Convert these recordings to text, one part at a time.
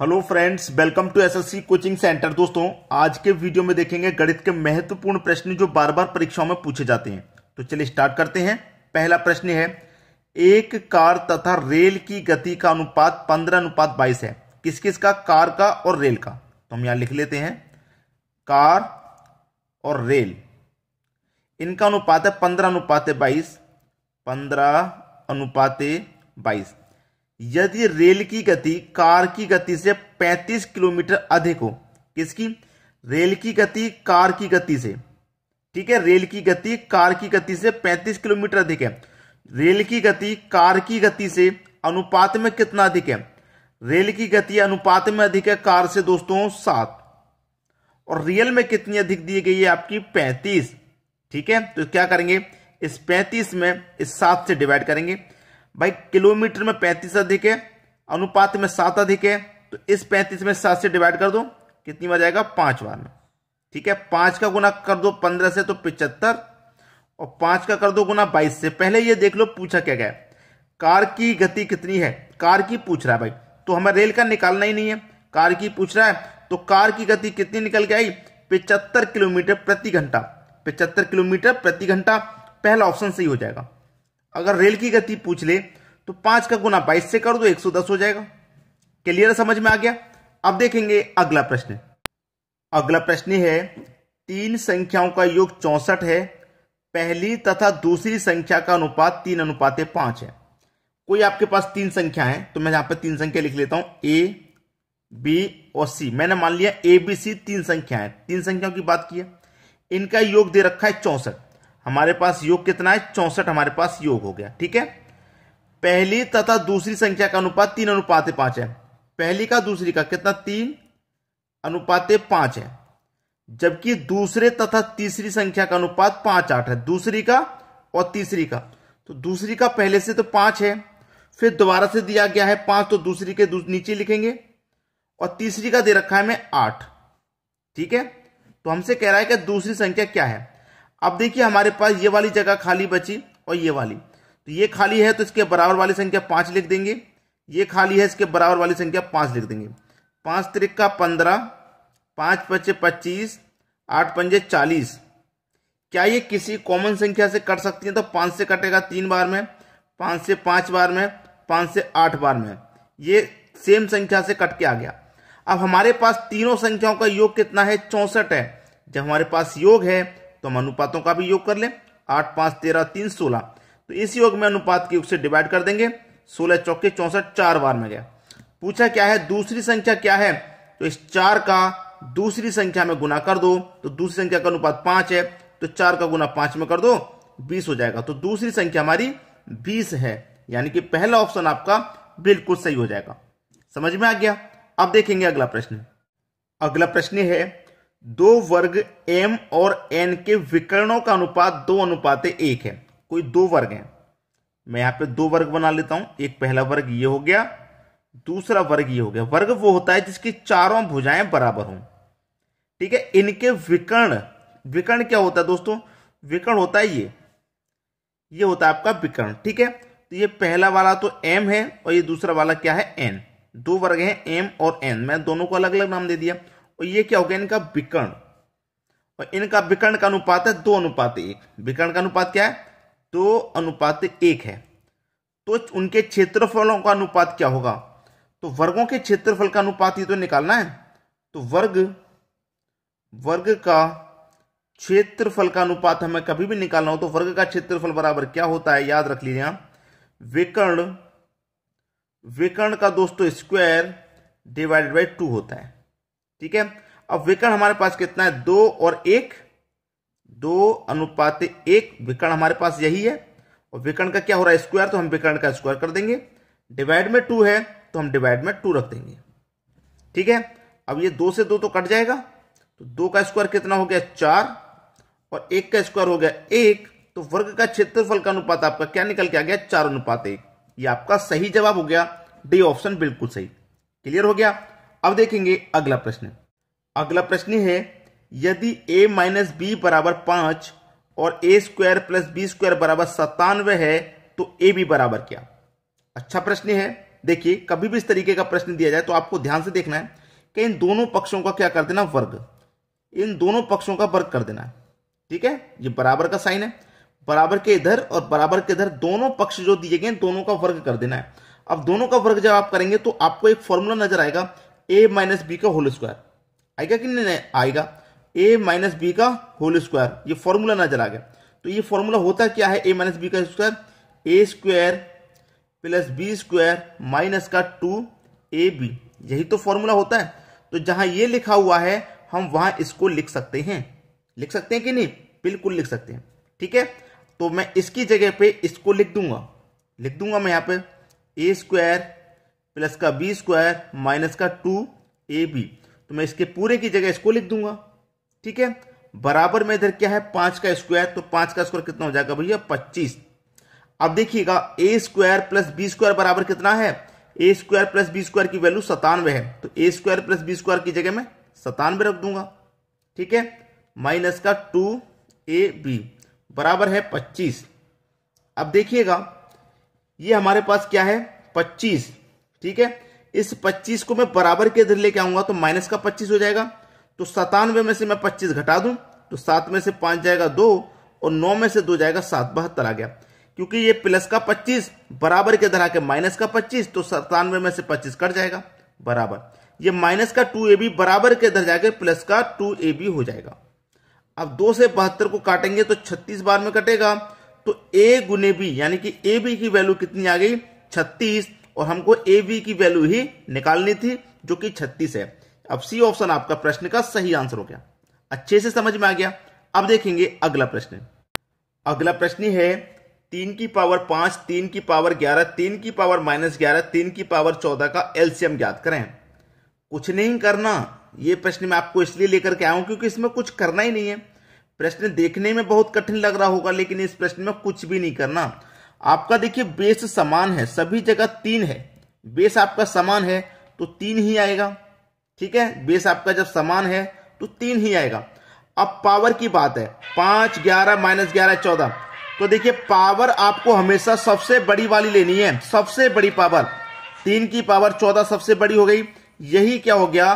hello friends welcome to SSC coaching centre दोस्तों आज के वीडियो में देखेंगे गणित के महत्वपूर्ण प्रश्न जो बार बार परीक्षाओं में पूछे जाते हैं तो चलिए स्टार्ट करते हैं पहला प्रश्न है एक कार तथा रेल की गति का अनुपात पंद्रह अनुपात बाईस है किस किस का कार का और रेल का तो हम यहां लिख लेते हैं कार और रेल इनका अनुपात है पंद्रह अनुपात बाईस पंद्रह अनुपात बाईस यदि रेल की गति कार की गति से 35 किलोमीटर अधिक हो किसकी रेल की गति कार की गति से ठीक है रेल की गति कार की गति से 35 किलोमीटर अधिक है रेल की गति कार की गति से अनुपात में कितना अधिक है रेल की गति अनुपात में अधिक है कार से दोस्तों सात और रियल में कितनी अधिक दी गई है आपकी पैंतीस ठीक है तो क्या करेंगे इस पैंतीस में इस सात से डिवाइड करेंगे भाई किलोमीटर में पैंतीस अधिक है अनुपात में सात अधिक है तो इस पैंतीस में सात से डिवाइड कर दो कितनी बार जाएगा पांच बार में ठीक है पांच का गुना कर दो पंद्रह से तो पिचहत्तर और पांच का कर दो गुना बाईस से पहले ये देख लो पूछा क्या गया कार की गति कितनी है कार की पूछ रहा है भाई तो हमें रेल का निकालना ही नहीं है कार की पूछ रहा है तो कार की गति कितनी निकल के आई पिचहत्तर किलोमीटर प्रति घंटा पिचहत्तर किलोमीटर प्रति घंटा पहला ऑप्शन सही हो जाएगा अगर रेल की गति पूछ ले तो पांच का गुना बाईस से कर दो तो एक सौ दस हो जाएगा क्लियर समझ में आ गया अब देखेंगे अगला प्रश्न अगला प्रश्न है तीन संख्याओं का योग चौसठ है पहली तथा दूसरी संख्या का अनुपात तीन अनुपात पांच है कोई आपके पास तीन संख्या है तो मैं यहां पर तीन संख्या लिख लेता हूं ए बी और सी मैंने मान लिया ए बी सी तीन संख्या है तीन संख्याओं की बात की है इनका योग दे रखा है चौसठ हमारे पास योग कितना है चौसठ हमारे पास योग हो गया ठीक है पहली तथा दूसरी संख्या का अनुपात तीन अनुपात पांच है पहली का दूसरी का कितना तीन अनुपात पांच है जबकि दूसरे तथा तीसरी संख्या का अनुपात पांच आठ है दूसरी का और तीसरी का तो दूसरी का पहले से तो पांच है फिर दोबारा से दिया गया है पांच तो दूसरी के नीचे लिखेंगे और तीसरी का दे रखा है मैं आठ ठीक है तो हमसे कह रहा है कि दूसरी संख्या क्या है अब देखिए हमारे पास ये वाली जगह खाली बची और ये वाली तो ये खाली है तो इसके बराबर वाली संख्या पाँच लिख देंगे ये खाली है इसके बराबर वाली संख्या पाँच लिख देंगे पाँच त्रिक का पंद्रह पाँच पचे पच्चीस आठ पंजे चालीस क्या ये किसी कॉमन संख्या से कट सकती है तो पाँच से कटेगा तीन बार में पाँच से पाँच बार में पाँच से आठ बार में ये सेम संख्या से कट के आ गया अब हमारे पास तीनों संख्याओं का योग कितना है चौंसठ है जब हमारे पास योग है तो हम अनुपातों का भी योग कर लें आठ पाँच तेरह तीन सोलह तो इस योग में अनुपात के योग से डिवाइड कर देंगे सोलह चौके चौसठ चार बार में गया पूछा क्या है दूसरी संख्या क्या है तो इस चार का दूसरी संख्या में गुना कर दो तो दूसरी संख्या का अनुपात पांच है तो चार का गुना पांच में कर दो बीस हो जाएगा तो दूसरी संख्या हमारी बीस है यानी कि पहला ऑप्शन आपका बिल्कुल सही हो जाएगा समझ में आ गया अब देखेंगे अगला प्रश्न अगला प्रश्न है दो वर्ग एम और एन के विकर्णों का अनुपात दो अनुपात एक है कोई दो वर्ग है मैं यहां पे दो वर्ग बना लेता हूं एक पहला वर्ग ये हो गया दूसरा वर्ग ये हो गया वर्ग वो होता है जिसकी चारों भुजाएं बराबर हों ठीक है इनके विकर्ण विकर्ण क्या होता है दोस्तों विकर्ण होता है ये ये होता है आपका विकर्ण ठीक है तो ये पहला वाला तो एम है और ये दूसरा वाला क्या है एन दो वर्ग हैं एम और एन मैं दोनों को अलग अलग नाम दे दिया और ये क्या हो गया इनका विकर्ण और इनका विकर्ण का अनुपात है दो अनुपात एक विकर्ण का अनुपात क्या है दो अनुपात एक है तो उनके क्षेत्रफलों का अनुपात क्या होगा तो वर्गों के क्षेत्रफल का अनुपात ही तो निकालना है तो वर्ग वर्ग का क्षेत्रफल का अनुपात हमें कभी भी निकालना हो तो वर्ग का क्षेत्रफल बराबर क्या होता है याद रख लीजिए विकर्ण विकर्ण का दोस्तों स्क्वायर डिवाइडेड बाई टू होता है ठीक है अब विकर्ण हमारे पास कितना है दो और एक दो अनुपात एक विकर्ण हमारे पास यही है और विकर्ण का क्या हो रहा है स्क्वायर तो हम विकर्ण का स्क्वायर कर देंगे डिवाइड में टू है तो हम डिवाइड में टू रख देंगे ठीक है अब ये दो से दो तो कट जाएगा तो दो का स्क्वायर कितना हो गया चार और एक का स्क्वायर हो गया एक तो वर्ग का क्षेत्रफल का अनुपात आपका क्या निकल के आ गया चार अनुपात एक ये आपका सही जवाब हो गया डी ऑप्शन बिल्कुल सही क्लियर हो गया अब देखेंगे अगला प्रश्न अगला प्रश्न है यदि a माइनस बी बराबर पांच और A square plus B square बराबर सत्तानवे है तो ए बी बराबर क्या अच्छा प्रश्न है देखिए कभी भी इस तरीके का प्रश्न दिया जाए तो आपको ध्यान से देखना है कि इन दोनों पक्षों का क्या कर देना वर्ग इन दोनों पक्षों का वर्ग कर देना ठीक है ये बराबर का साइन है बराबर के इधर और बराबर के इधर दोनों पक्ष जो दिए गए दोनों का वर्ग कर देना है अब दोनों का वर्ग जब आप करेंगे तो आपको एक फॉर्मूला नजर आएगा ए माइनस बी का होल स्क्वायर आएगा कि नहीं आएगा ए माइनस बी का होल स्क्वायर ये फॉर्मूला नजर आ गया तो ये फॉर्मूला होता क्या है ए माइनस बी का square A square plus B square minus का टू ए बी यही तो फॉर्मूला होता है तो जहां ये लिखा हुआ है हम वहां इसको लिख सकते हैं लिख सकते हैं कि नहीं बिल्कुल लिख सकते हैं ठीक है तो मैं इसकी जगह पे इसको लिख दूंगा लिख दूंगा मैं यहां पे ए स्क्वायर प्लस का बी स्क्वायर माइनस का टू ए बी तो मैं इसके पूरे की जगह इसको लिख दूंगा ठीक है बराबर में इधर क्या है पांच का स्क्वायर तो पांच का स्क्वायर कितना हो जाएगा भैया पच्चीस अब देखिएगा A square plus B square बराबर कितना है A square plus B square की वैल्यू सतानवे है तो A square plus B square की जगह मैं सतानवे रख दूंगा ठीक है माइनस का टू ए बी बराबर है पच्चीस अब देखिएगा ये हमारे पास क्या है पच्चीस ठीक है इस 25 को मैं बराबर के इधर लेके आऊंगा तो माइनस का 25 हो जाएगा तो सतानवे में से मैं 25 घटा दूं तो सात में से पांच जाएगा दो और नौ में से दो जाएगा सात बहत्तर आ गया क्योंकि ये प्लस का 25 बराबर के इधर आके माइनस का 25 तो सतानवे में से 25 कट जाएगा बराबर ये माइनस का टू ए बी बराबर के इधर जाकर प्लस का टू ए बी हो जाएगा अब दो से बहत्तर को काटेंगे तो छत्तीस बार में कटेगा तो ए गुने बी यानी कि ए बी की वैल्यू कितनी आ गई छत्तीस और हमको ए बी की वैल्यू ही निकालनी थी जो कि छत्तीस है अब सी ऑप्शन आपका प्रश्न का सही आंसर हो गया अच्छे से समझ में आ गया अब देखेंगे अगला प्रश्न अगला प्रश्न है तीन की पावर पांच तीन की पावर ग्यारह तीन की पावर माइनस ग्यारह तीन की पावर चौदह का एलसीएम ज्ञात करें कुछ नहीं करना यह प्रश्न मैं आपको इसलिए लेकर के आया हूं क्योंकि इसमें कुछ करना ही नहीं है प्रश्न देखने में बहुत कठिन लग रहा होगा लेकिन इस प्रश्न में कुछ भी नहीं करना आपका देखिए बेस समान है सभी जगह तीन है बेस आपका समान है तो तीन ही आएगा ठीक है बेस आपका जब समान है तो तीन ही आएगा अब पावर की बात है पांच ग्यारह माइनस ग्यारह चौदह तो देखिए पावर आपको हमेशा सबसे बड़ी वाली लेनी है सबसे बड़ी पावर तीन की पावर चौदह सबसे बड़ी हो गई यही क्या हो गया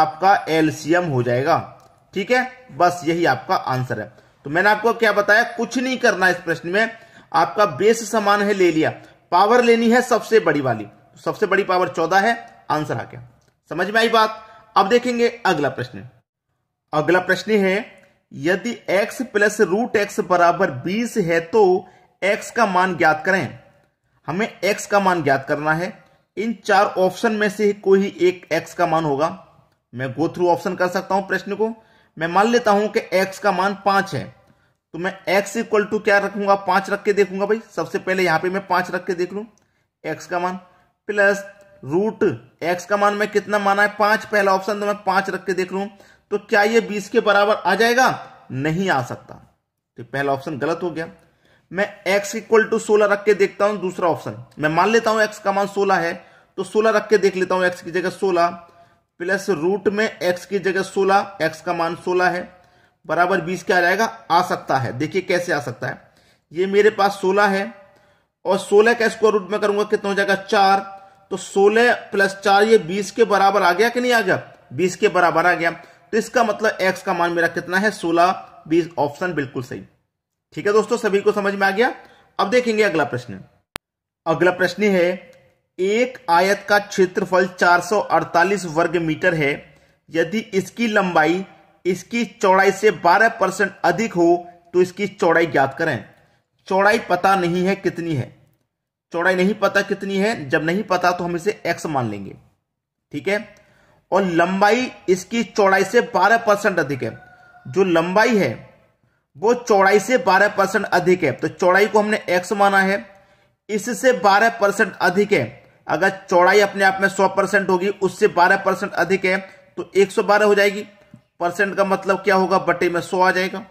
आपका एलसीएम हो जाएगा ठीक है बस यही आपका आंसर है तो मैंने आपको क्या बताया कुछ नहीं करना इस प्रश्न में आपका बेस समान है ले लिया पावर लेनी है सबसे बड़ी वाली सबसे बड़ी पावर चौदह है आंसर आ गया समझ में आई बात अब देखेंगे अगला प्रश्न अगला प्रश्न है यदि x प्लस रूट एक्स बराबर बीस है तो x का मान ज्ञात करें हमें x का मान ज्ञात करना है इन चार ऑप्शन में से कोई एक x का मान होगा मैं गो थ्रू ऑप्शन कर सकता हूं प्रश्न को मैं मान लेता हूं कि x का मान पांच है तो मैं x इक्वल टू क्या रखूंगा पांच रख के देखूंगा भाई सबसे पहले यहां पे मैं पांच रख के देख लू x का मान प्लस रूट एक्स का मान मैं कितना माना है पांच पहला ऑप्शन तो मैं पांच रख के देख लू तो क्या ये बीस के बराबर आ जाएगा नहीं आ सकता तो पहला ऑप्शन गलत हो गया मैं एक्स इक्वल टू सोलह रख के देखता हूं दूसरा ऑप्शन मैं मान लेता हूं एक्स का मान सोलह है तो सोलह रख के देख लेता हूं एक्स की जगह सोलह प्लस रूट में एक्स की जगह सोलह एक्स का मान सोलह है बराबर बीस क्या आ जाएगा आ सकता है देखिए कैसे आ सकता है ये मेरे पास सोलह है और सोलह का स्क्वायर रूट में करूंगा कितना हो जाएगा चार तो सोलह प्लस चार ये बीस के बराबर आ गया कि नहीं आ गया बीस के बराबर आ गया तो इसका मतलब एक्स का मान मेरा कितना है सोलह बीस ऑप्शन बिल्कुल सही ठीक है दोस्तों सभी को समझ में आ गया अब देखेंगे अगला प्रश्न अगला प्रश्न है एक आयत का क्षेत्रफल 448 वर्ग मीटर है यदि इसकी लंबाई इसकी चौड़ाई से 12 परसेंट अधिक हो तो इसकी चौड़ाई ज्ञात करें चौड़ाई पता नहीं है कितनी है चौड़ाई नहीं पता कितनी है जब नहीं पता तो हम इसे एक्स मान लेंगे ठीक है और लंबाई इसकी चौड़ाई से 12 परसेंट अधिक है जो लंबाई है वो चौड़ाई से 12 परसेंट अधिक है तो चौड़ाई को हमने एक्स माना है इससे 12 परसेंट अधिक है अगर चौड़ाई अपने आप में 100 परसेंट होगी उससे 12 परसेंट अधिक है तो 112 हो जाएगी परसेंट का मतलब क्या होगा बटे में सौ आ जाएगा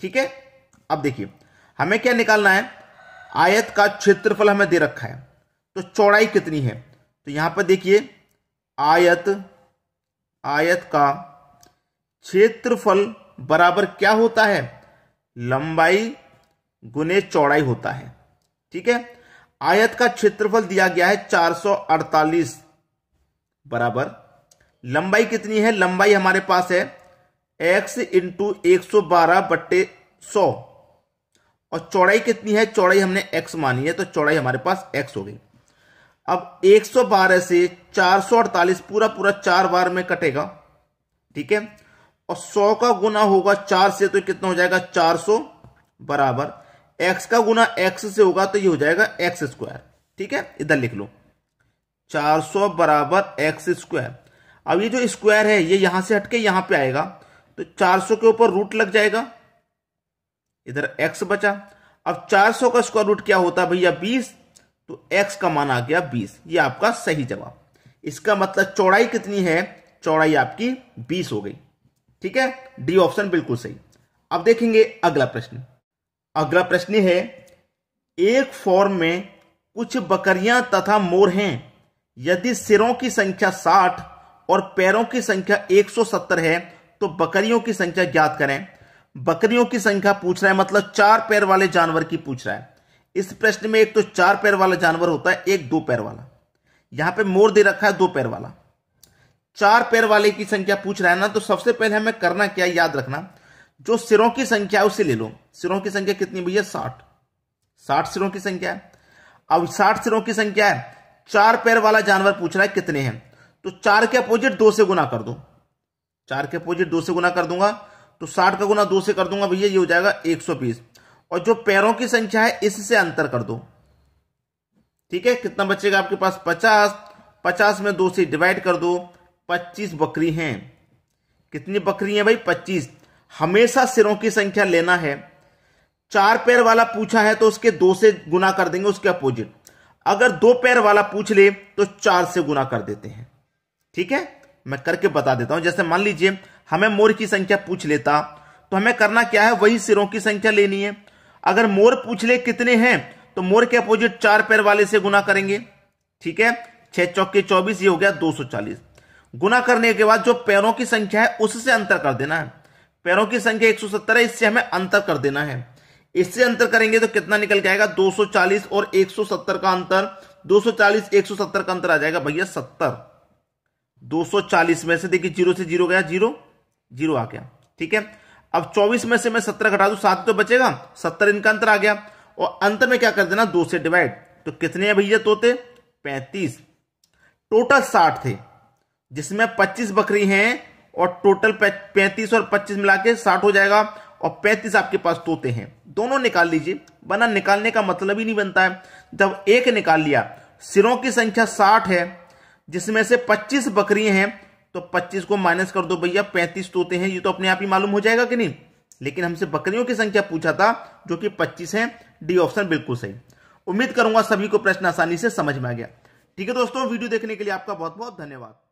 ठीक है अब देखिए हमें क्या निकालना है आयत का क्षेत्रफल हमें दे रखा है तो चौड़ाई कितनी है तो यहां पर देखिए आयत आयत का क्षेत्रफल बराबर क्या होता है लंबाई गुने चौड़ाई होता है ठीक है आयत का क्षेत्रफल दिया गया है 448 बराबर लंबाई कितनी है लंबाई हमारे पास है एक्स इंटू एक सौ बारह बट्टे सौ और चौड़ाई कितनी है चौड़ाई हमने एक्स मानी है तो चौड़ाई हमारे पास एक्स हो गई अब 112 से 448 पूरा पूरा चार बार में कटेगा ठीक है और 100 का गुना होगा चार से तो कितना हो जाएगा 400 बराबर x का गुना x से होगा तो ये हो जाएगा एक्स स्क्वायर ठीक है इधर लिख लो 400 बराबर एक्स स्क्वायर अब ये जो स्क्वायर है ये यहां से हटके यहां पे आएगा तो 400 के ऊपर रूट लग जाएगा इधर x बचा अब 400 का स्क्वायर रूट क्या होता है भैया 20 तो x का मान आ गया 20 ये आपका सही जवाब इसका मतलब चौड़ाई कितनी है चौड़ाई आपकी 20 हो गई ठीक है डी ऑप्शन बिल्कुल सही अब देखेंगे अगला प्रश्न अगला प्रश्न है एक फॉर्म में कुछ बकरियां तथा मोर हैं यदि सिरों की संख्या साठ और पैरों की संख्या 170 है तो बकरियों की संख्या ज्ञात करें बकरियों की संख्या पूछ रहा है मतलब चार पैर वाले जानवर की पूछ रहा है इस प्रश्न में एक तो चार पैर वाला जानवर होता है एक दो पैर वाला यहां पे मोर दे रखा है दो पैर वाला चार पैर वाले की संख्या पूछ रहा है ना तो सबसे पहले हमें करना क्या याद रखना जो सिरों की संख्या है उसे ले लो सिरों की संख्या कितनी भैया साठ साठ सिरों की संख्या है अब साठ सिरों की संख्या है चार पैर वाला जानवर पूछ रहा है कितने हैं तो चार के अपोजिट दो से गुना कर दो चार के अपोजिट दो से गुना कर दूंगा तो साठ का गुना दो से कर दूंगा भैया ये हो जाएगा एक सौ बीस और जो पैरों की संख्या है इससे अंतर कर दो ठीक है कितना बचेगा आपके पास पचास पचास में दो से डिवाइड कर दो पच्चीस बकरी हैं कितनी बकरी हैं भाई पच्चीस हमेशा सिरों की संख्या लेना है चार पैर वाला पूछा है तो उसके दो से गुना कर देंगे उसके अपोजिट अगर दो पैर वाला पूछ ले तो चार से गुना कर देते हैं ठीक है मैं करके बता देता हूं जैसे मान लीजिए हमें मोर की संख्या पूछ लेता तो हमें करना क्या है वही सिरों की संख्या लेनी है अगर मोर पूछ ले कितने हैं तो मोर के अपोजिट चार पैर वाले से गुना करेंगे ठीक है छह चौके चौबीस ये हो गया दो सौ चालीस गुना करने के बाद जो पैरों की संख्या है उससे अंतर कर देना है पैरों की संख्या एक सौ सत्तर है इससे हमें अंतर कर देना है इससे अंतर करेंगे तो कितना निकल के आएगा 240 और 170 का अंतर 240 170 का अंतर आ जाएगा भैया सत्तर 240 में से देखिए जीरो से जीरो गया जीरो जीरो आ गया ठीक है अब 24 में से मैं 17 घटा दू सात तो बचेगा 70 इनका अंतर आ गया और अंत में क्या कर देना दो से डिवाइड तो कितने भैया तोते 35 टोटल 60 थे जिसमें 25 बकरी हैं और टोटल 35 और 25 मिला के साठ हो जाएगा और 35 आपके पास तोते हैं दोनों निकाल लीजिए वरना निकालने का मतलब ही नहीं बनता है जब एक निकाल लिया सिरों की संख्या साठ है जिसमें से 25 बकरियां हैं तो 25 को माइनस कर दो भैया 35 तोते हैं ये तो अपने आप ही मालूम हो जाएगा कि नहीं लेकिन हमसे बकरियों की संख्या पूछा था जो कि 25 है डी ऑप्शन बिल्कुल सही उम्मीद करूंगा सभी को प्रश्न आसानी से समझ में आ गया ठीक है दोस्तों वीडियो देखने के लिए आपका बहुत बहुत धन्यवाद